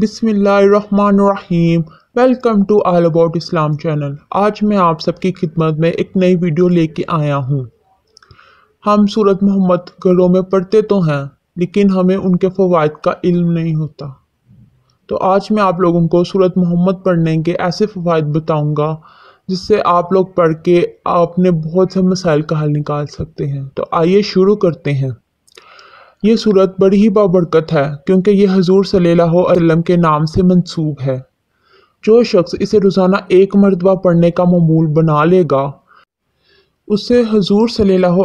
बिसमीम welcome to all about Islam channel आज मैं आप सबकी खिदमत में एक नई वीडियो लेके आया हूँ हम सूरत मोहम्मद घरों में पढ़ते तो हैं लेकिन हमें उनके फ़वाद का इल्म नहीं होता तो आज मैं आप लोगों को सूरत मोहम्मद पढ़ने के ऐसे फ़वाद बताऊँगा जिससे आप लोग पढ़ के अपने बहुत से मसाइल का हल निकाल सकते हैं तो आइए शुरू करते हैं ये सूरत बड़ी ही बाबरकत है क्योंकि यह हजूर सल्लम के नाम से मनसूब है जो शख्स इसे रोज़ाना एक मरतबा पढ़ने का ममूल बना लेगा उससे हजूर सल्लल्लाहु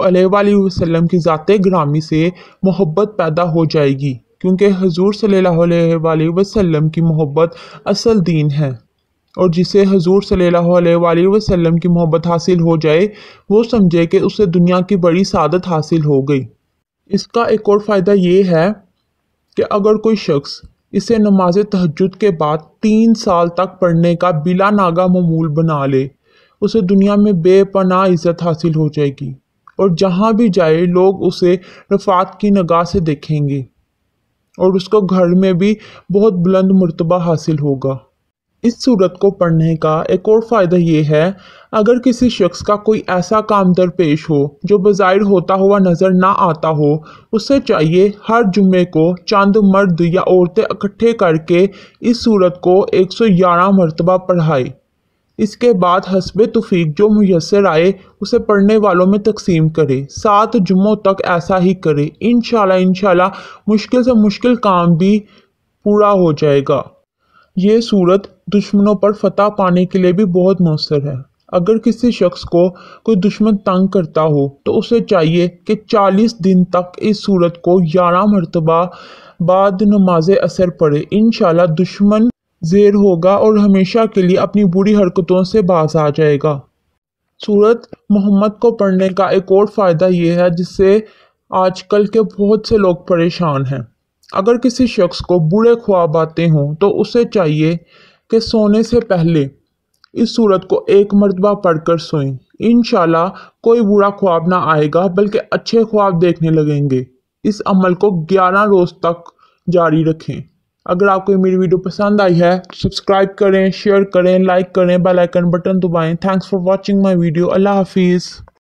वसल्लम की ज़ात ग्रामी से मोहब्बत पैदा हो जाएगी क्योंकि हजूर सल्लल्लाहु वसल्लम की मोहब्बत असल दीन है और जिसे हजूर सली वसलम की मोहब्बत हासिल हो जाए वो समझे कि उसे दुनिया की बड़ी सादत हासिल हो गई इसका एक और फ़ायदा ये है कि अगर कोई शख्स इसे नमाज तहजद के बाद तीन साल तक पढ़ने का बिला नागा ममूल बना ले उसे दुनिया में बेपनाह इज़्ज़त हासिल हो जाएगी और जहाँ भी जाए लोग उसे रफात की नगाह से देखेंगे और उसको घर में भी बहुत बुलंद मरतबा हासिल होगा इस सूरत को पढ़ने का एक और फ़ायदा ये है अगर किसी शख्स का कोई ऐसा काम दरपेश हो जो बाज़ाहिर होता हुआ नज़र ना आता हो उसे चाहिए हर जुम्मे को चंद मर्द या औरतें इकट्ठे करके इस सूरत को 111 मरतबा पढ़ाए इसके बाद हसब तफीक जो मैसर आए उसे पढ़ने वालों में तकसीम करे सात जुम्मों तक ऐसा ही करे इन शाला मुश्किल से मुश्किल काम भी पूरा हो जाएगा ये सूरत दुश्मनों पर फतह पाने के लिए भी बहुत मौसर है अगर किसी शख्स को कोई दुश्मन तंग करता हो तो उसे चाहिए कि 40 दिन तक इस सूरत को ग्यारह मरतबा बाद नमाज असर पड़े इन दुश्मन जेर होगा और हमेशा के लिए अपनी बुरी हरकतों से बाज आ जाएगा सूरत मोहम्मद को पढ़ने का एक और फ़ायदा ये है जिससे आजकल के बहुत से लोग परेशान हैं अगर किसी शख्स को बुरे ख्वाब आते हों तो उसे चाहिए कि सोने से पहले इस सूरत को एक मरतबा पढ़ कर सोएं इन कोई बुरा ख्वाब ना आएगा बल्कि अच्छे ख्वाब देखने लगेंगे इस अमल को ग्यारह रोज़ तक जारी रखें अगर आपको मेरी वीडियो पसंद आई है तो सब्सक्राइब करें शेयर करें लाइक करें बेल आइकन बटन दबाएं thanks for watching my video अल्लाह हाफिज़